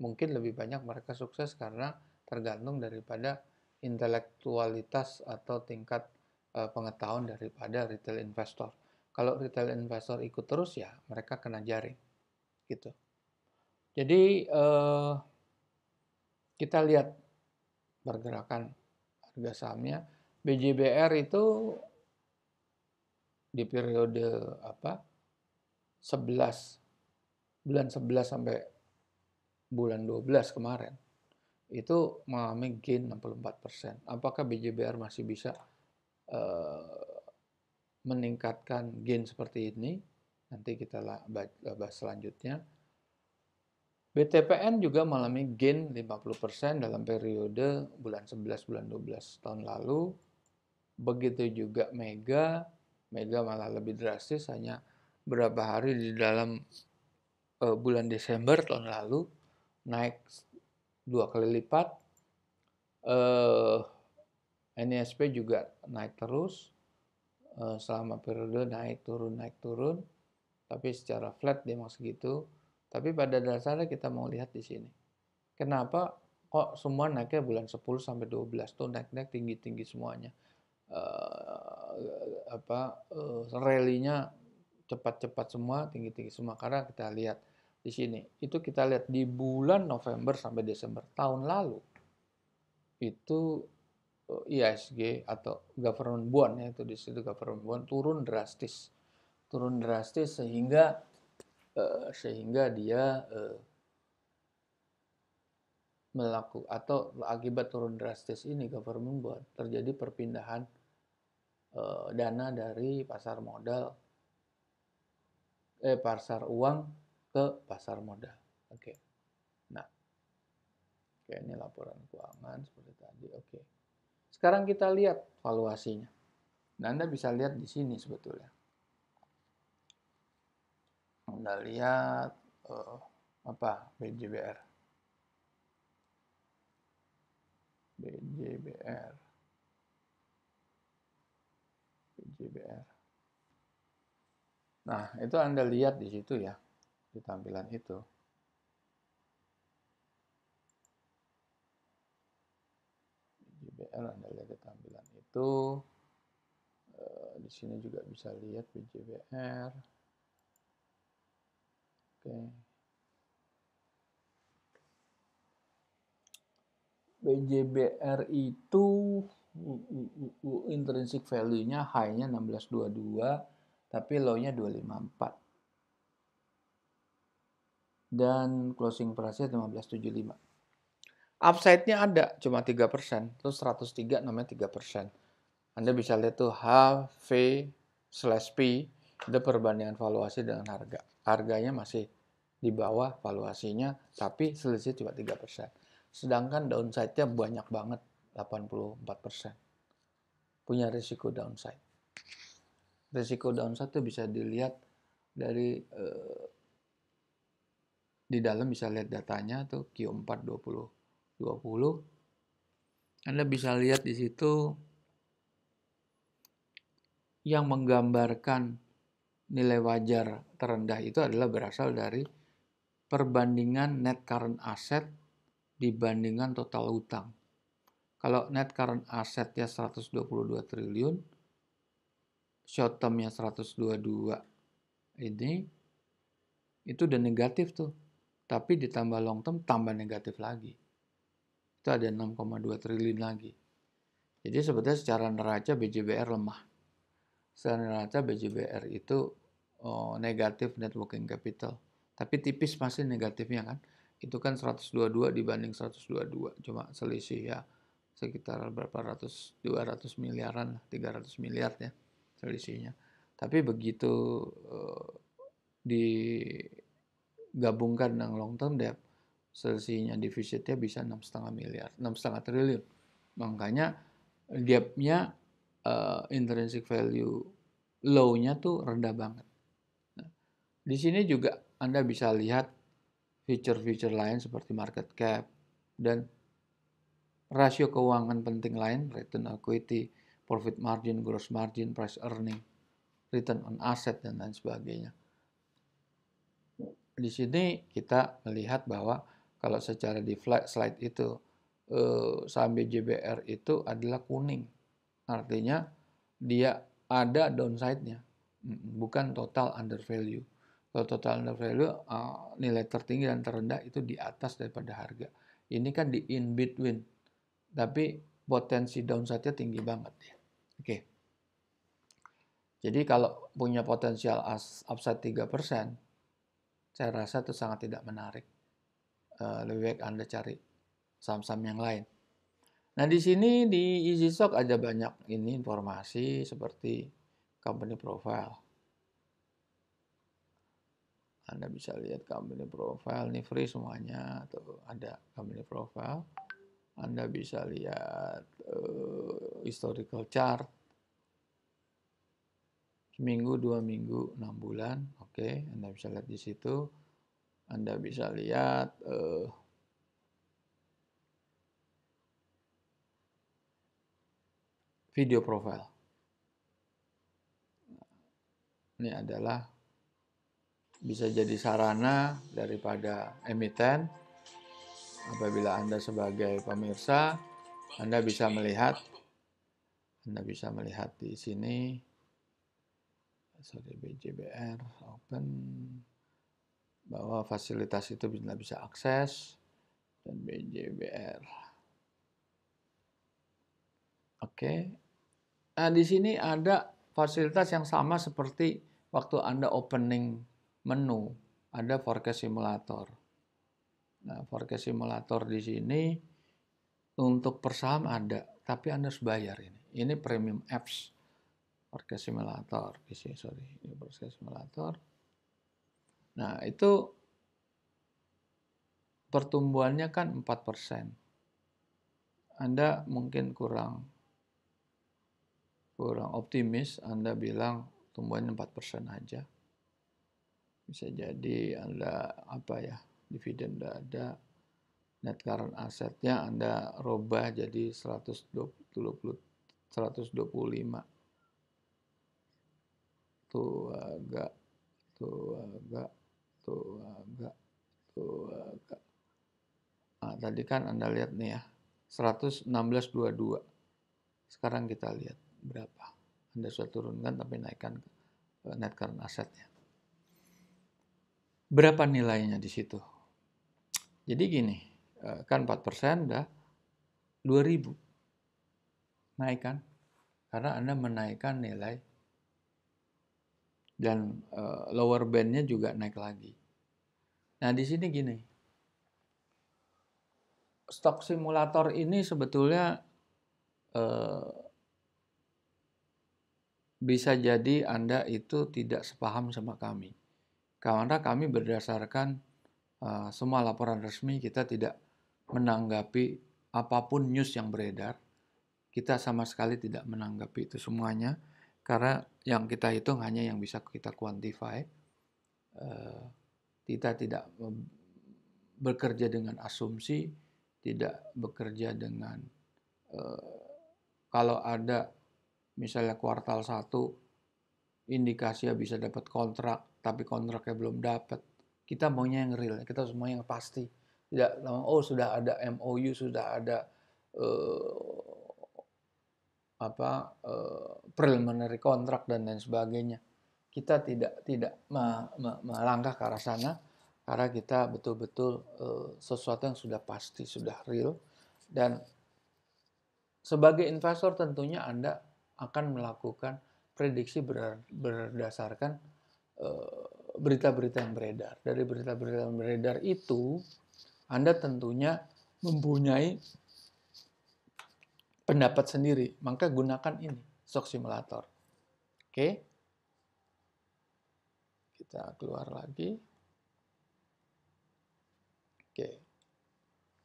mungkin lebih banyak mereka sukses karena tergantung daripada intelektualitas atau tingkat uh, pengetahuan daripada retail investor. Kalau retail investor ikut terus ya mereka kena jaring gitu. Jadi uh, kita lihat pergerakan harga sahamnya BJBR itu di periode apa 11 bulan 11 sampai bulan 12 kemarin itu mengalami gain 64%. Apakah BJBR masih bisa uh, meningkatkan gain seperti ini? Nanti kita bahas selanjutnya. BTPN juga mengalami gain 50% dalam periode bulan 11 bulan 12 tahun lalu. Begitu juga Mega, Mega malah lebih drastis hanya berapa hari di dalam uh, bulan Desember tahun lalu naik dua kali lipat. Uh, eh, NISP e juga naik terus uh, selama periode naik turun naik turun, tapi secara flat dia masih gitu. Tapi pada dasarnya kita mau lihat di sini, kenapa kok semua naiknya bulan 10 sampai 12 tuh naik-naik tinggi-tinggi semuanya. Uh, apa uh, rally-nya cepat-cepat semua, tinggi-tinggi semua karena kita lihat di sini itu kita lihat di bulan November sampai Desember tahun lalu itu eh, ISG atau government bond ya itu di situ government bond turun drastis turun drastis sehingga uh, sehingga dia uh, eh, melakukan atau akibat turun drastis ini government bond terjadi perpindahan uh, dana dari pasar modal eh pasar uang ke pasar modal. Oke. Okay. Nah. Oke, okay, ini laporan keuangan seperti tadi. Oke. Okay. Sekarang kita lihat valuasinya. Nah, Anda bisa lihat di sini sebetulnya. Anda lihat uh, apa? BJBR. BJBR. BJBR. Nah, itu Anda lihat di situ ya di tampilan itu. JBL Anda lihat di tampilan itu. Eh, di sini juga bisa lihat BJBR. Oke. BJBR itu intrinsic value-nya high-nya 1622 tapi low-nya 254 dan closing price-nya 1575. Upside-nya ada cuma 3%, terus 103 namanya 3%. Anda bisa lihat tuh HV slash P itu perbandingan valuasi dengan harga. Harganya masih di bawah valuasinya, tapi selisih cuma 3%. Sedangkan downside-nya banyak banget, 84%. Punya risiko downside. Risiko downside itu bisa dilihat dari uh, di dalam bisa lihat datanya tuh Q4 20 20. Anda bisa lihat di situ yang menggambarkan nilai wajar terendah itu adalah berasal dari perbandingan net current asset dibandingkan total utang. Kalau net current ya 122 triliun, short termnya 122 ini, itu udah negatif tuh tapi ditambah long term tambah negatif lagi. Itu ada 6,2 triliun lagi. Jadi sebetulnya secara neraca BJBR lemah. Secara neraca BJBR itu oh, negatif networking capital. Tapi tipis masih negatifnya kan. Itu kan 122 dibanding 122. Cuma selisih ya sekitar berapa ratus, 200 miliaran, 300 miliar ya selisihnya. Tapi begitu uh, di gabungkan dengan long term debt, selisihnya defisitnya bisa 6,5 miliar, 6,5 triliun. Makanya gapnya uh, intrinsic value low-nya tuh rendah banget. Nah, di sini juga Anda bisa lihat feature-feature lain seperti market cap dan rasio keuangan penting lain, return equity, profit margin, gross margin, price earning, return on asset, dan lain sebagainya di sini kita melihat bahwa kalau secara di flight slide itu eh, saham BJBR itu adalah kuning. Artinya dia ada downside-nya, bukan total under value. Kalau total under value, eh, nilai tertinggi dan terendah itu di atas daripada harga. Ini kan di in between, tapi potensi downside-nya tinggi banget ya. Oke. Okay. Jadi kalau punya potensial upside 3%, saya rasa itu sangat tidak menarik. Eh, lebih baik Anda cari saham-saham yang lain. Nah, di sini di Easy ada banyak ini informasi seperti company profile. Anda bisa lihat company profile, ini free semuanya, tuh ada company profile. Anda bisa lihat uh, historical chart minggu dua minggu, enam bulan. Oke, okay. Anda bisa lihat di situ. Anda bisa lihat uh, video profile. Ini adalah bisa jadi sarana daripada emiten. Apabila Anda sebagai pemirsa, Anda bisa melihat Anda bisa melihat di sini sorry BJBR open bahwa fasilitas itu tidak bisa akses dan BJBR. Oke. Okay. Nah, di sini ada fasilitas yang sama seperti waktu Anda opening menu, ada forecast simulator. Nah, forecast simulator di sini untuk persamaan ada, tapi Anda harus bayar ini. Ini premium apps orkes simulator PC sorry iya, orkes simulator nah itu pertumbuhannya kan 4% Anda mungkin kurang kurang optimis Anda bilang tumbuhannya 4% aja bisa jadi Anda apa ya dividen tidak ada net current asetnya Anda rubah jadi 120 125 tuaga tuaga tuaga tuaga nah, tadi kan anda lihat nih ya 11622 sekarang kita lihat berapa anda sudah turunkan tapi naikkan eh, net current assetnya berapa nilainya di situ jadi gini eh, kan 4 persen udah 2000 naikkan karena anda menaikkan nilai dan uh, lower bandnya juga naik lagi. Nah di sini gini, stok simulator ini sebetulnya uh, bisa jadi anda itu tidak sepaham sama kami. Karena kami berdasarkan uh, semua laporan resmi kita tidak menanggapi apapun news yang beredar. Kita sama sekali tidak menanggapi itu semuanya karena yang kita hitung hanya yang bisa kita quantify. Eh, kita tidak bekerja dengan asumsi, tidak bekerja dengan eh, kalau ada misalnya kuartal 1 indikasinya bisa dapat kontrak tapi kontraknya belum dapat kita maunya yang real kita semua yang pasti tidak oh sudah ada MOU sudah ada eh, apa uh, preliminary kontrak dan lain sebagainya. Kita tidak tidak melangkah ke arah sana karena kita betul-betul eh, sesuatu yang sudah pasti, sudah real dan sebagai investor tentunya Anda akan melakukan prediksi berdasarkan eh, berita-berita yang beredar. Dari berita-berita yang beredar itu Anda tentunya mempunyai pendapat sendiri, maka gunakan ini, stock simulator. Oke. Kita keluar lagi. Oke.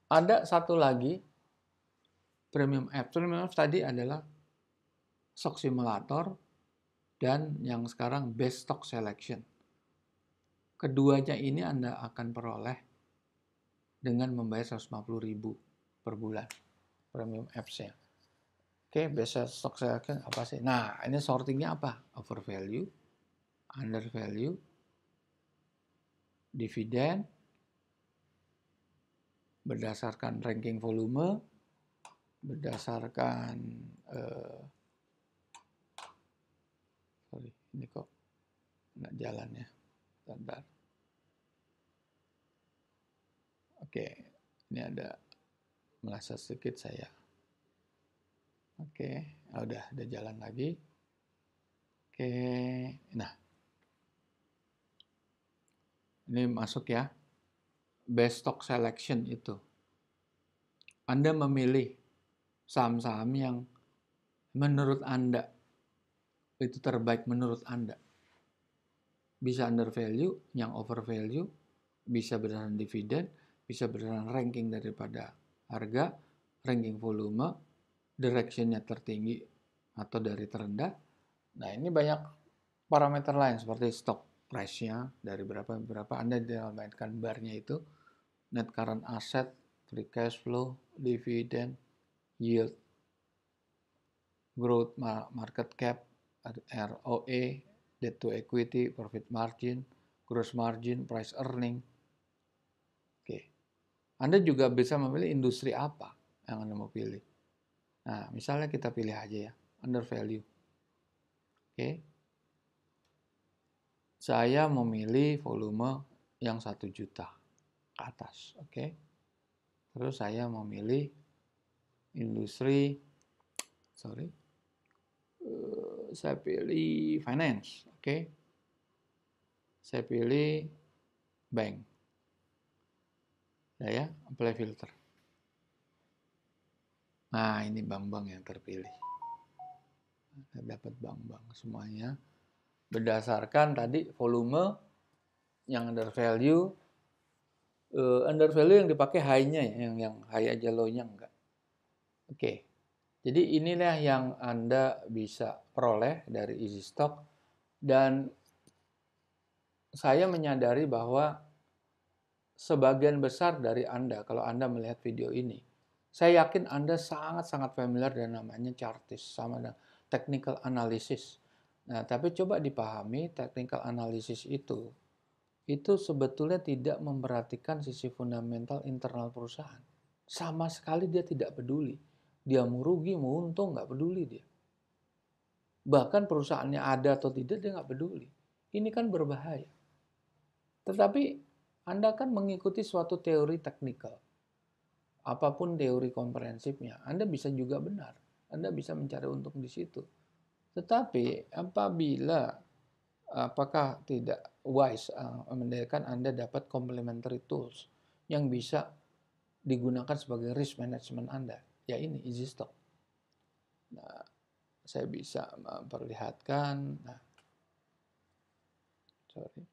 Ada satu lagi premium app. Premium app tadi adalah stock simulator dan yang sekarang best stock selection. Keduanya ini Anda akan peroleh dengan membayar 150.000 per bulan premium apps-nya. Oke, okay, biasa stok saya akan apa sih? Nah, ini sortingnya apa? Over value, under value, dividend, berdasarkan ranking volume, berdasarkan uh, sorry, ini kok nggak jalan ya, bentar. Oke, okay, ini ada merasa sedikit saya. Oke, okay. oh, udah, udah jalan lagi. Oke, okay. nah. Ini masuk ya. Best stock selection itu. Anda memilih saham-saham yang menurut Anda itu terbaik menurut Anda. Bisa under value, yang over value, bisa berdasarkan dividen, bisa berdasarkan ranking daripada harga, ranking volume, directionnya tertinggi atau dari terendah. Nah ini banyak parameter lain seperti stock price-nya dari berapa berapa Anda dimainkan barnya itu net current asset, free cash flow, dividend, yield, growth market cap, ROE, debt to equity, profit margin, gross margin, price earning. Oke. Anda juga bisa memilih industri apa yang Anda mau pilih. Nah, misalnya kita pilih aja ya, under value. Oke. Okay. Saya memilih volume yang 1 juta ke atas, oke. Okay. Terus saya memilih industri sorry. Eh, saya pilih finance, oke. Okay. Saya pilih bank. Saya ya, apply filter. Nah, ini Bambang yang terpilih. Dapat Bambang semuanya. Berdasarkan tadi volume yang under value uh, under value yang dipakai high-nya ya, yang yang high aja low-nya enggak. Oke. Okay. Jadi inilah yang Anda bisa peroleh dari easy stock dan saya menyadari bahwa sebagian besar dari Anda kalau Anda melihat video ini saya yakin Anda sangat-sangat familiar dengan namanya chartis sama dengan technical analysis. Nah, tapi coba dipahami technical analysis itu itu sebetulnya tidak memperhatikan sisi fundamental internal perusahaan. Sama sekali dia tidak peduli. Dia mau rugi, mau untung, nggak peduli dia. Bahkan perusahaannya ada atau tidak, dia nggak peduli. Ini kan berbahaya. Tetapi Anda kan mengikuti suatu teori teknikal apapun teori komprehensifnya, Anda bisa juga benar. Anda bisa mencari untung di situ. Tetapi apabila apakah tidak wise uh, mendayakan Anda dapat complementary tools yang bisa digunakan sebagai risk management Anda, ya ini easy stock. Nah, saya bisa memperlihatkan nah, sorry.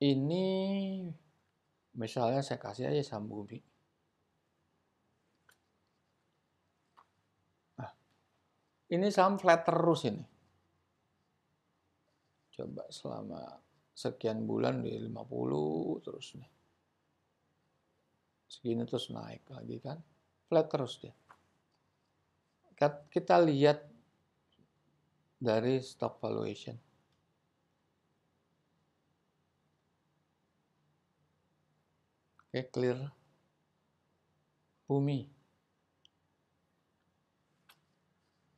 ini misalnya saya kasih aja sambumi nah, ini saham flat terus ini coba selama sekian bulan di 50 terus nih segini terus naik lagi kan flat terus dia kita lihat dari stock valuation Oke, clear. Bumi.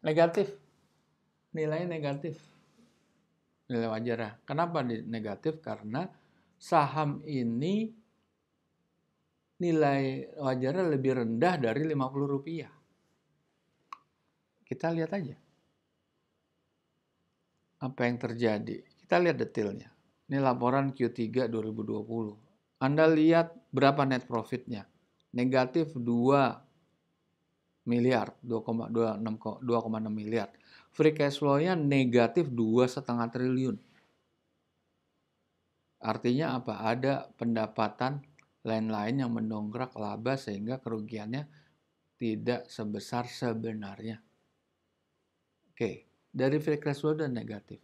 Negatif. Nilai negatif. Nilai wajar ya. Kenapa negatif? Karena saham ini nilai wajarnya lebih rendah dari 50 rupiah. Kita lihat aja. Apa yang terjadi? Kita lihat detailnya. Ini laporan Q3 2020. Anda lihat berapa net profitnya. Negatif 2 miliar, 2,6 miliar. Free cash flow-nya negatif 2,5 triliun. Artinya apa? Ada pendapatan lain-lain yang mendongkrak laba sehingga kerugiannya tidak sebesar sebenarnya. Oke, dari free cash flow dan negatif.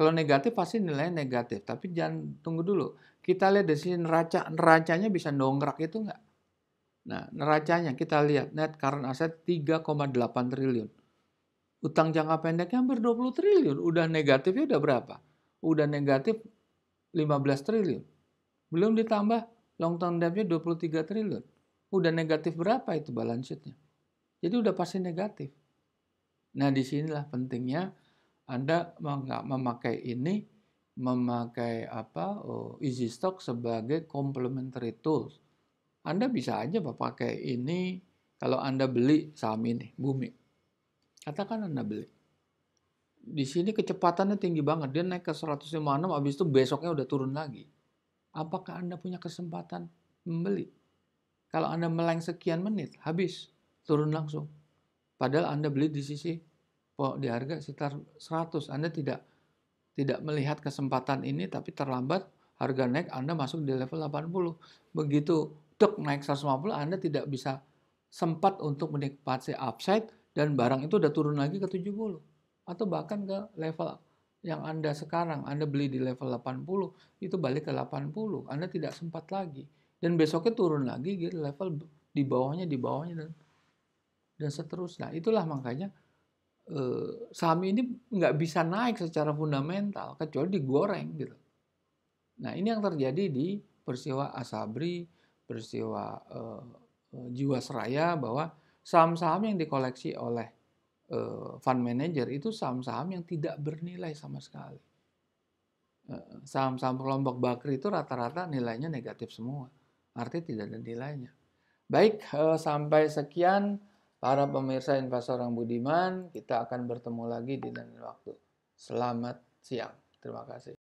Kalau negatif pasti nilainya negatif, tapi jangan tunggu dulu. Kita lihat di sini neraca, neracanya bisa dongkrak itu nggak? Nah, neracanya kita lihat net current asset 3,8 triliun. Utang jangka pendeknya hampir 20 triliun. Udah negatifnya udah berapa? Udah negatif 15 triliun. Belum ditambah long term debt-nya 23 triliun. Udah negatif berapa itu balance sheet-nya? Jadi udah pasti negatif. Nah, disinilah pentingnya anda memakai ini, memakai apa oh, easy stock sebagai complementary tools. Anda bisa aja pakai ini kalau Anda beli saham ini, bumi. Katakan Anda beli. Di sini kecepatannya tinggi banget. Dia naik ke 156, habis itu besoknya udah turun lagi. Apakah Anda punya kesempatan membeli? Kalau Anda meleng sekian menit, habis. Turun langsung. Padahal Anda beli di sisi oh di harga sekitar 100. Anda tidak tidak melihat kesempatan ini tapi terlambat harga naik Anda masuk di level 80. Begitu tek naik 150 Anda tidak bisa sempat untuk menikmati upside dan barang itu udah turun lagi ke 70 atau bahkan ke level yang Anda sekarang, Anda beli di level 80, itu balik ke 80. Anda tidak sempat lagi. Dan besoknya turun lagi gitu level di bawahnya, di bawahnya dan dan seterusnya. Itulah makanya Eh, saham ini nggak bisa naik secara fundamental kecuali digoreng gitu. Nah ini yang terjadi di peristiwa Asabri, peristiwa eh, eh Jiwasraya bahwa saham-saham yang dikoleksi oleh eh, fund manager itu saham-saham yang tidak bernilai sama sekali. Eh, saham-saham kelompok bakri itu rata-rata nilainya negatif semua, artinya tidak ada nilainya. Baik, eh, sampai sekian Para pemirsa investor orang budiman, kita akan bertemu lagi di lain waktu. Selamat siang. Terima kasih.